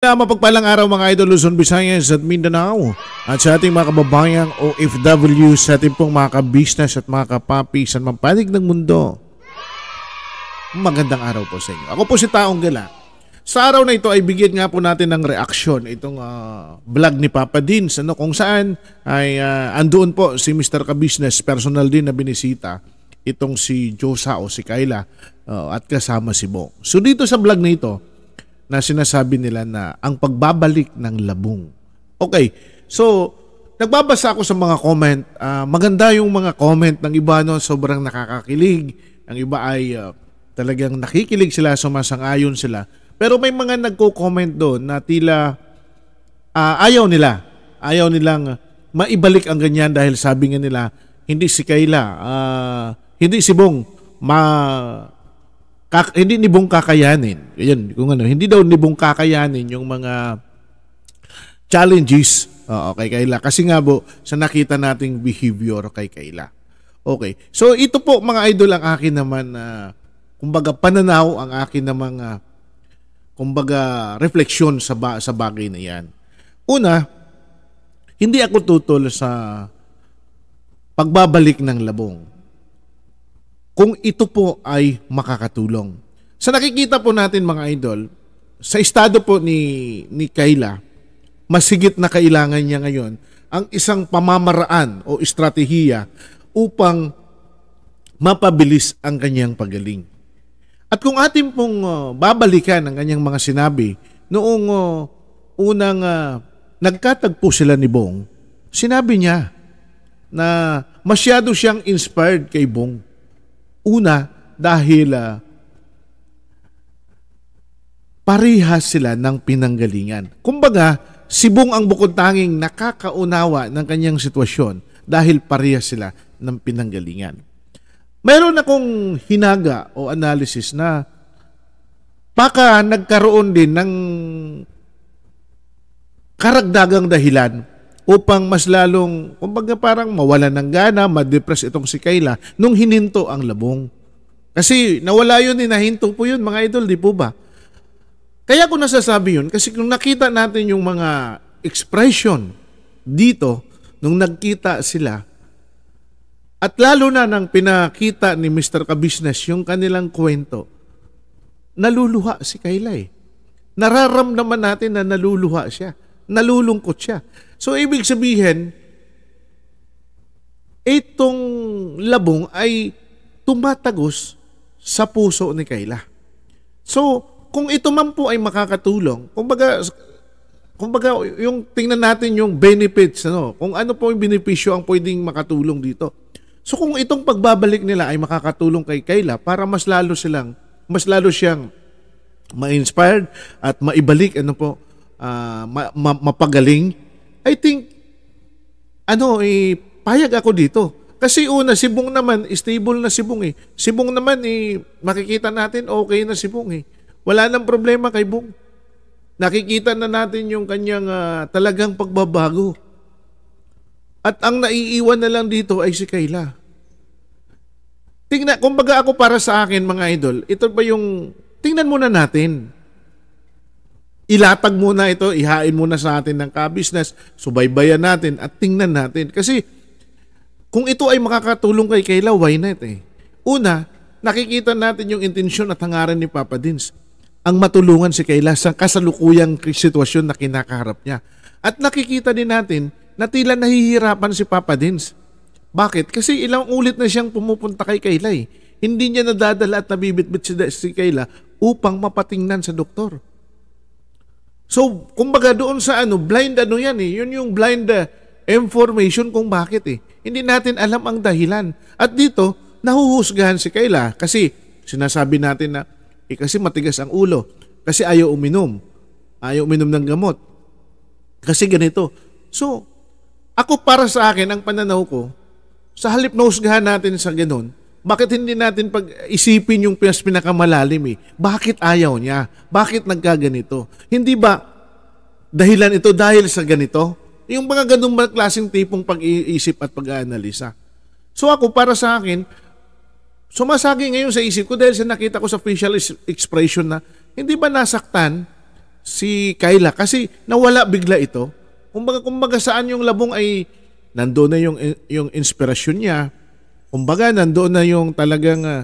Na mapagpalang araw mga idol Luzon, Visayas at Mindanao at sa ating mga kababayang OFW sa ating pong mga kabisnes at mga kapapi sa mampanig ng mundo. Magandang araw po sa inyo. Ako po si Taong Gala. Sa araw na ito ay bigyan nga po natin ng reaksyon itong uh, vlog ni Papa Dins ano, kung saan ay uh, andoon po si Mr. Kabisnes personal din na binisita itong si Josa o si Kayla uh, ah, at kasama si Bo So dito sa vlog na ito na sinasabi nila na ang pagbabalik ng labong. Okay, so nagbabasa ako sa mga comment. Uh, maganda yung mga comment ng iba, no? sobrang nakakakilig. Ang iba ay uh, talagang nakikilig sila, sumasang-ayon sila. Pero may mga nagko-comment doon na tila uh, ayaw nila. Ayaw nilang maibalik ang ganyan dahil sabi nga nila, hindi si Kayla, uh, hindi si Bong ma kak, hindi ni nibong kakayanin. Ayun, kung ano, hindi daw ni nibong kakayanin yung mga challenges uh, kay Kayla. Kasi nga po, sa nakita nating behavior kay Kayla. Okay. So ito po mga idol ang akin naman na uh, kumbaga pananaw ang akin na mga uh, kumbaga refleksyon sa ba- sa bagay na 'yan. Una, hindi ako tutol sa pagbabalik ng labong kung ito po ay makakatulong. Sa nakikita po natin mga idol, sa estado po ni, ni Kayla, masigit na kailangan niya ngayon ang isang pamamaraan o estratehiya upang mapabilis ang kanyang pagaling. At kung atin pong uh, babalikan ang kanyang mga sinabi, noong uh, unang uh, nagkatagpo sila ni Bong, sinabi niya na masyado siyang inspired kay Bong Una, dahil uh, ah, parihas sila ng pinanggalingan. Kumbaga, si Bung ang bukod tanging nakakaunawa ng kanyang sitwasyon dahil parehas sila ng pinanggalingan. Meron akong hinaga o analysis na baka nagkaroon din ng karagdagang dahilan upang mas lalong, kumbaga parang mawala ng gana, madepress itong si Kayla nung hininto ang labong. Kasi nawala yun, hinahinto po yun mga idol, di po ba? Kaya ko nasasabi yun kasi kung nakita natin yung mga expression dito nung nagkita sila at lalo na nang pinakita ni Mr. Kabisnes yung kanilang kwento, naluluha si Kayla eh. Nararamdaman natin na naluluha siya nalulungkot siya. So, ibig sabihin, itong labong ay tumatagos sa puso ni Kayla. So, kung ito man po ay makakatulong, kumbaga, kumbaga yung tingnan natin yung benefits, ano, kung ano po yung benepisyo ang pwedeng makatulong dito. So kung itong pagbabalik nila ay makakatulong kay Kayla para mas lalo silang, mas lalo siyang ma-inspired at maibalik ano po uh, ma- ma- mapagaling, I think, ano, eh, payag ako dito. Kasi una, si Bong naman, eh, stable na si Bong eh. Si Bong naman, eh, makikita natin, okay na si Bong eh. Wala nang problema kay Bong. Nakikita na natin yung kanyang uh, talagang pagbabago. At ang naiiwan na lang dito ay si Kayla. Tingnan, kumbaga ako para sa akin mga idol, ito ba yung, tingnan muna natin ilatag muna ito, ihain muna sa atin ng ka-business, subaybayan natin at tingnan natin. Kasi kung ito ay makakatulong kay Kayla, why not eh? Una, nakikita natin yung intensyon at hangarin ni Papa Dins ang matulungan si Kayla sa kasalukuyang sitwasyon na kinakaharap niya. At nakikita din natin na tila nahihirapan si Papa Dins. Bakit? Kasi ilang ulit na siyang pumupunta kay Kayla eh. Hindi niya nadadala at nabibitbit si, si Kayla upang mapatingnan sa doktor. So, kumbaga doon sa ano, blind ano yan eh. Yun yung blind uh, information kung bakit eh. Hindi natin alam ang dahilan. At dito, nahuhusgahan si Kayla kasi sinasabi natin na eh kasi matigas ang ulo. Kasi ayaw uminom. Ayaw uminom ng gamot. Kasi ganito. So, ako para sa akin, ang pananaw ko, sa halip na husgahan natin sa ganun, bakit hindi natin pag-isipin yung pinas pinakamalalim eh? Bakit ayaw niya? Bakit nagkaganito? Hindi ba dahilan ito dahil sa ganito? Yung mga ganun ba klaseng tipong pag-iisip at pag-aanalisa. So ako, para sa akin, sumasagi ngayon sa isip ko dahil sa nakita ko sa facial expression na hindi ba nasaktan si Kayla kasi nawala bigla ito. Kung Kumbaga, kumbaga saan yung labong ay nandoon na yung, yung inspirasyon niya, Kumbaga, nandoon na yung talagang uh,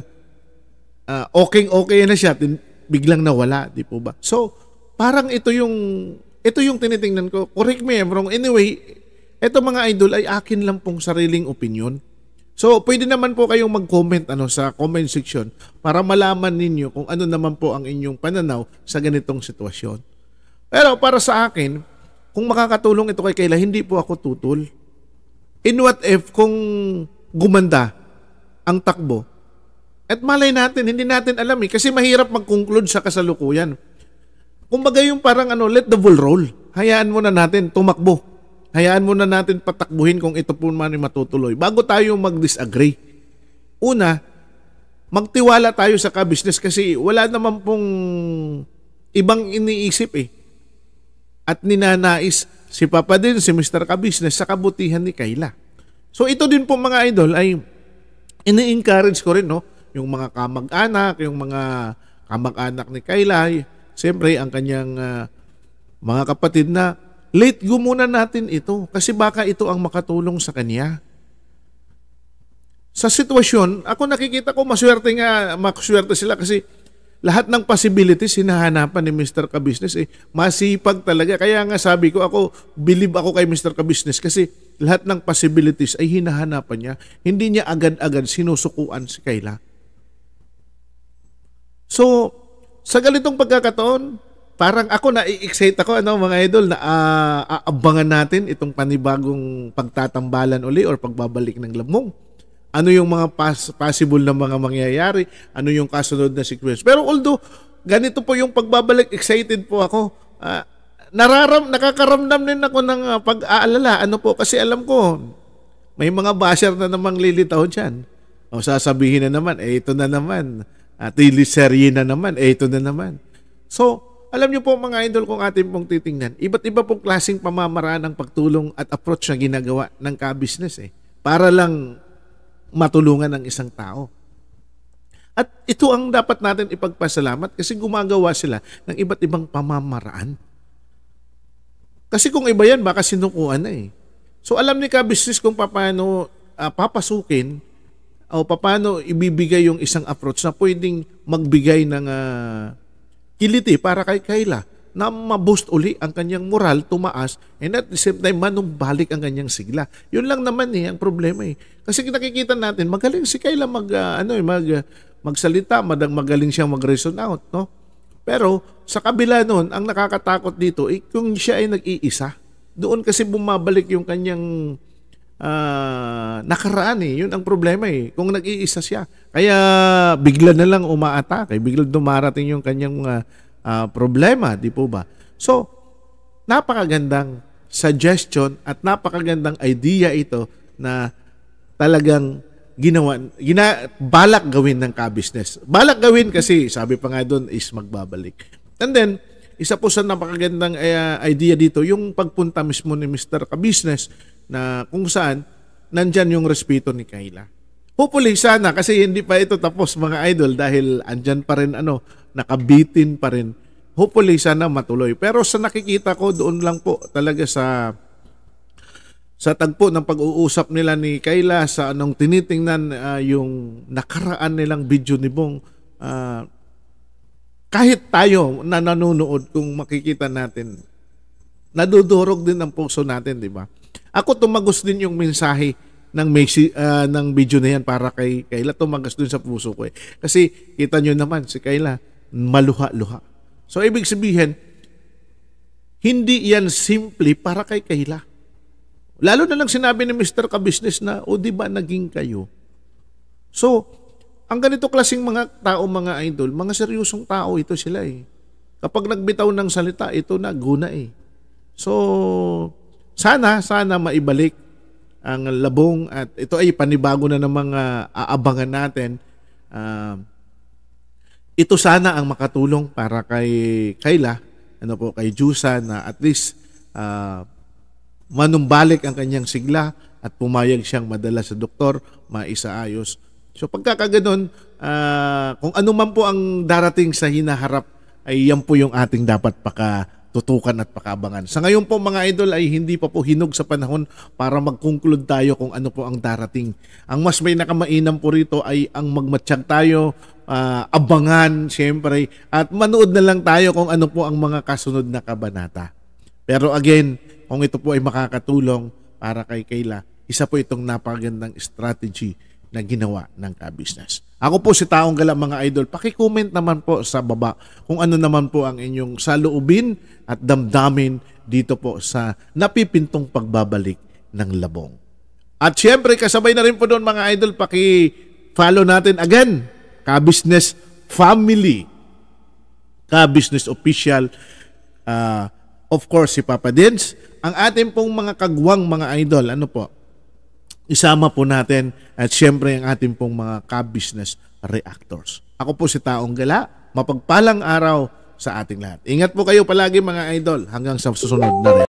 uh, okay-okay na siya, biglang nawala, di po ba? So, parang ito yung, ito yung tinitingnan ko. Correct me I'm wrong. Anyway, ito mga idol ay akin lang pong sariling opinion. So, pwede naman po kayong mag-comment ano, sa comment section para malaman ninyo kung ano naman po ang inyong pananaw sa ganitong sitwasyon. Pero para sa akin, kung makakatulong ito kay Kayla, hindi po ako tutol. In what if kung gumanda ang takbo. At malay natin, hindi natin alam eh, kasi mahirap mag-conclude sa kasalukuyan. Kumbaga yung parang ano, let the bull roll. Hayaan muna natin tumakbo. Hayaan muna natin patakbuhin kung ito po man ay matutuloy. Bago tayo mag-disagree. Una, magtiwala tayo sa ka-business kasi wala naman pong ibang iniisip eh. At ninanais si Papa din, si Mr. Ka-business sa kabutihan ni Kayla. So ito din po mga idol ay ini-encourage ko rin no, yung mga kamag-anak, yung mga kamag-anak ni Kailay, siyempre ang kanyang uh, mga kapatid na late go muna natin ito kasi baka ito ang makatulong sa kanya. Sa sitwasyon, ako nakikita ko maswerte nga, maswerte sila kasi lahat ng possibilities hinahanapan ni Mr. Kabusiness eh. Masipag talaga. Kaya nga sabi ko ako, believe ako kay Mr. Kabusiness kasi lahat ng possibilities ay hinahanapan niya. Hindi niya agad-agad sinusukuan si Kayla. So, sa ganitong pagkakataon, parang ako na excite ako ano mga idol na uh, aabangan natin itong panibagong pagtatambalan uli or pagbabalik ng lamong. Ano yung mga pas- possible na mga mangyayari? Ano yung kasunod na sequence? Pero although ganito po yung pagbabalik, excited po ako. Uh, nararam, nakakaramdam din ako ng ah, pag-aalala. Ano po? Kasi alam ko, may mga basher na namang lilitaw dyan. O sasabihin na naman, eh ito na naman. At iliserye na naman, eh ito na naman. So, alam niyo po mga idol kung ating pong titingnan, iba't iba pong klaseng pamamaraan ng pagtulong at approach na ginagawa ng ka-business eh. Para lang matulungan ng isang tao. At ito ang dapat natin ipagpasalamat kasi gumagawa sila ng iba't ibang pamamaraan kasi kung iba yan, baka sinukuan na eh. So alam ni ka-business kung paano uh, papasukin o paano ibibigay yung isang approach na pwedeng magbigay ng uh, kiliti para kay Kayla na ma-boost uli ang kanyang moral, tumaas, and at the same time, manumbalik ang kanyang sigla. Yun lang naman eh, ang problema eh. Kasi nakikita natin, magaling si Kayla mag, uh, ano eh, mag, uh, magsalita, madang magaling siyang mag-reason out, no? Pero sa kabila noon, ang nakakatakot dito, eh, kung siya ay nag-iisa, doon kasi bumabalik yung kanyang uh, nakaraan eh. Yun ang problema eh. Kung nag-iisa siya. Kaya bigla na lang umaatake. Bigla dumarating yung kanyang mga uh, ah, problema. Di po ba? So, napakagandang suggestion at napakagandang idea ito na talagang ginawa, gina, balak gawin ng ka-business. Balak gawin kasi, sabi pa nga doon, is magbabalik. And then, isa po sa napakagandang uh, idea dito, yung pagpunta mismo ni Mr. Ka-business na kung saan, nandyan yung respeto ni Kayla. Hopefully, sana, kasi hindi pa ito tapos mga idol dahil andyan pa rin, ano, nakabitin pa rin. Hopefully, sana matuloy. Pero sa nakikita ko, doon lang po talaga sa sa tagpo ng pag-uusap nila ni Kayla sa anong tinitingnan uh, yung nakaraan nilang video ni Bong uh, kahit tayo na nanonood kung makikita natin nadudurog din ang puso natin di ba ako tumagos din yung mensahe ng Messi uh, ah, ng video na yan para kay Kayla tumagas dun sa puso ko eh. Kasi kita nyo naman si Kayla maluha-luha. So ibig sabihin hindi yan simple para kay Kayla. Lalo na lang sinabi ni Mr. Kabisnes na, o di ba naging kayo? So, ang ganito klasing mga tao, mga idol, mga seryosong tao ito sila eh. Kapag nagbitaw ng salita, ito na, guna eh. So, sana, sana maibalik ang labong at ito ay panibago na ng mga aabangan natin. Uh, ito sana ang makatulong para kay Kayla, ano po, kay Jusa na at least uh, manumbalik ang kanyang sigla at pumayag siyang madala sa doktor maisaayos. So pagkakaganon, uh, kung ano man po ang darating sa hinaharap ay yan po yung ating dapat pakatutukan at pakabangan. Sa ngayon po mga idol ay hindi pa po hinog sa panahon para mag tayo kung ano po ang darating. Ang mas may nakamainam po rito ay ang magmatsyag tayo, uh, abangan siyempre at manood na lang tayo kung ano po ang mga kasunod na kabanata. Pero again, kung ito po ay makakatulong para kay Kayla, isa po itong napakagandang strategy na ginawa ng ka-business. Ako po si Taong Galang mga idol, paki-comment naman po sa baba kung ano naman po ang inyong saloobin at damdamin dito po sa napipintong pagbabalik ng labong. At syempre kasabay na rin po doon mga idol, paki-follow natin again, ka-business family, ka-business official, uh, of course si Papa Dins. ang ating pong mga kagwang mga idol, ano po, isama po natin at syempre ang ating pong mga ka-business reactors. Ako po si Taong Gala, mapagpalang araw sa ating lahat. Ingat po kayo palagi mga idol hanggang sa susunod na rin.